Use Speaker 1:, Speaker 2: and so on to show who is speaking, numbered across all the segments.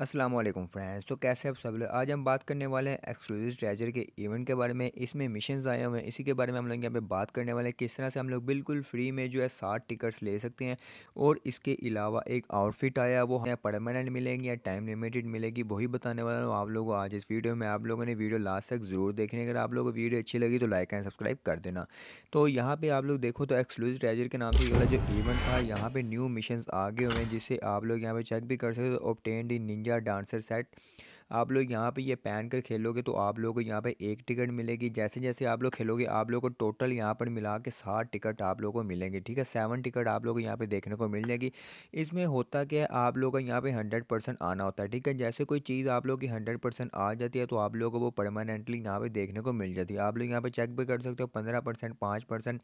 Speaker 1: Aslam friends तो कैसे आप सब लोग आज हम बात करने वाले हैं एक्सक्लूसिव ट्रेजर के इवेंट के बारे में इसमें मिशन आए हुए हैं इसी के बारे में हम लोग यहाँ पे बात करने वाले हैं किस तरह से हम लोग बिल्कुल फ्री में जो है साठ टिकट्स ले सकते हैं और इसके अलावा एक आउटफिट आया वो हमें परमानेंट मिलेंगे या टाइम लिमिटेड मिलेगी वही बताने वाला हूँ आप लोगों को आज इस वीडियो में आप लोगों ने वीडियो लास्ट तक ज़रूर देखने अगर आप लोगों को वीडियो अच्छी लगी तो लाइक एंड सब्सक्राइब कर देना तो यहाँ पर आप लोग देखो तो एक्सक्लूसिव ट्रेजर के नाम से जो इवेंट था यहाँ पर न्यू मिशन आगे हुए हैं जिससे आप लोग यहाँ पर चेक भी कर सकते हो ऑप्टेंड इन निंजा गया डांसर सेट आप लोग यहाँ पे ये पहन कर खेलोगे तो आप लोगों को यहाँ पे एक टिकट मिलेगी जैसे जैसे आप लोग खेलोगे आप लोगों को टोटल यहाँ पर मिला के सात टिकट आप लोगों को मिलेंगे ठीक है सेवन टिकट आप लोगों को यहाँ पे देखने को मिल जाएगी इसमें होता क्या है आप लोगों का यहाँ पे हंड्रेड परसेंट आना होता है ठीक है जैसे कोई चीज़ आप लोग की हंड्रेड परसेंट आ जाती है तो आप लोगों को वो परमानेंटली यहाँ पर देखने को मिल जाती है आप लोग यहाँ पर चेक भी कर सकते हो पंद्रह परसेंट पाँच परसेंट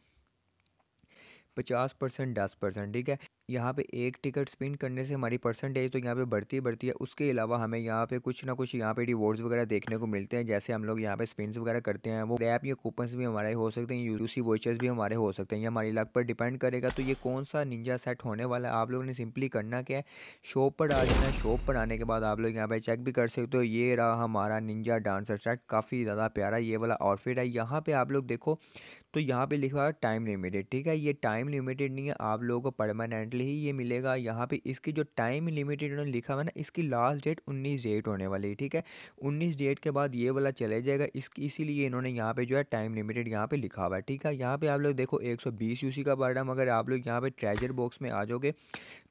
Speaker 1: पचास परसेंट दस परसेंट ठीक है यहाँ पे एक टिकट स्पिन करने से हमारी परसेंटेज तो यहाँ पे बढ़ती बढ़ती है उसके अलावा हमें यहाँ पे कुछ ना कुछ यहाँ पे रिवॉर्ड्स वगैरह देखने को मिलते हैं जैसे हम लोग यहाँ पे स्पिन वगैरह करते हैं वो रैप या कूपन्स भी हमारे हो सकते हैं यूसी वोचर्स भी हमारे हो सकते हैं ये हमारी लक पर डिपेंड करेगा तो ये कौन सा निंजा सेट होने वाला है आप लोगों ने सिंपली करना क्या है शॉप पर आ जाना शॉप पर आने के बाद आप लोग यहाँ पर चेक भी कर सकते हो ये रहा हमारा निंजा डांसर सेट काफ़ी ज़्यादा प्यारा ये वाला आउटफिट है यहाँ पर आप लोग देखो तो यहाँ पर लिखा है टाइम लिमिटेड ठीक है ये टाइम लिमिटेड नहीं है आप लोगों को परमानेंट डेफिनेटली ही ये मिलेगा यहाँ पे इसकी जो टाइम लिमिटेड उन्होंने लिखा हुआ ना इसकी लास्ट डेट उन्नीस डेट होने वाली है ठीक है उन्नीस डेट के बाद ये वाला चले जाएगा इसकी इसीलिए इन्होंने यहाँ पे जो है टाइम लिमिटेड यहाँ पे लिखा हुआ है ठीक है यहाँ पे आप लोग देखो एक सौ बीस यूसी का बर्डम अगर आप लोग यहाँ पे ट्रेजर बॉक्स में आ जाओगे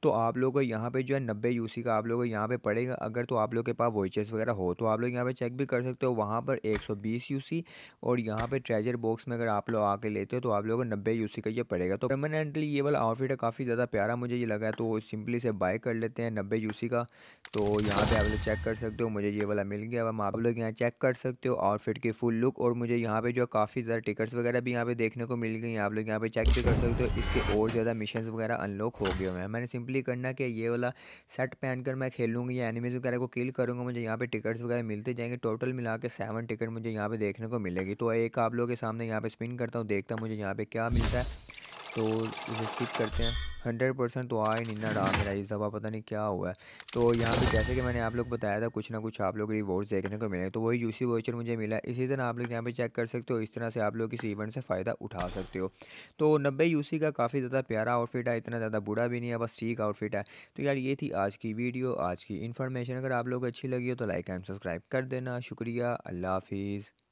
Speaker 1: तो आप लोग को यहाँ पे जो है नब्बे यूसी का आप लोग को यहाँ पे पड़ेगा अगर तो आप लोग के पास वॉइचेस वगैरह हो तो आप लोग यहाँ पे चेक भी कर सकते हो वहाँ पर एक सौ बीस यूसी और यहाँ पे ट्रेजर बॉक्स में अगर आप लोग आके लेते हो तो आप लोग को नब्बे यूसी का ये पड़ेगा तो परमानेंटली ये वाला आउटफिट है काफ़ी ज़्यादा प्यारा रहा मुझे ये लगा तो सिंपली से बाय कर लेते हैं नब्बे यूसी का तो यहाँ पे आप लोग चेक कर सकते हो मुझे ये वाला मिल गया अब आप लोग यहाँ चेक कर सकते हो आउटफिट की फुल लुक और मुझे यहाँ पे जो काफ़ी ज़्यादा टिकट्स वगैरह भी यहाँ पे देखने को मिल गई आप लोग यहाँ पे चेक भी कर सकते हो इसके और ज़्यादा मिशन वगैरह अनलॉक हो गए हुए हैं मैंने सिंपली करना कि ये वाला सेट पहन कर मैं खेलूँगी या एनिमीज़ वगैरह को किल करूँगा मुझे यहाँ पर टिकट्स वगैरह मिलते जाएंगे टोटल मिला के सेवन टिकट मुझे यहाँ पर देखने को मिलेगी तो एक आप लोग के सामने यहाँ पर स्पिन करता हूँ देखता हूँ मुझे यहाँ पर क्या मिलता है तो स्किप करते हैं हंड्रेड परसेंट तो आए नहीं ना रहा मेरा इस दफ़ा पता नहीं क्या हुआ है तो यहाँ पे जैसे कि मैंने आप लोग बताया था कुछ ना कुछ आप लोग रिवॉर्ड्स देखने को मिले तो वही यूसी वोचर मुझे मिला इसी तरह आप लोग यहाँ पे चेक कर सकते हो इस तरह से आप लोग किसी इवेंट से फ़ायदा उठा सकते हो तो नब्बे यूसी का काफ़ी ज़्यादा प्यारा आउटफिट है इतना ज़्यादा बुरा भी नहीं है बस ठीक आउटफिट है तो यार ये थी आज की वीडियो आज की इन्फॉर्मेशन अगर आप लोग अच्छी लगी हो तो लाइक एंड सब्सक्राइब कर देना शुक्रिया अल्लाह हाफिज़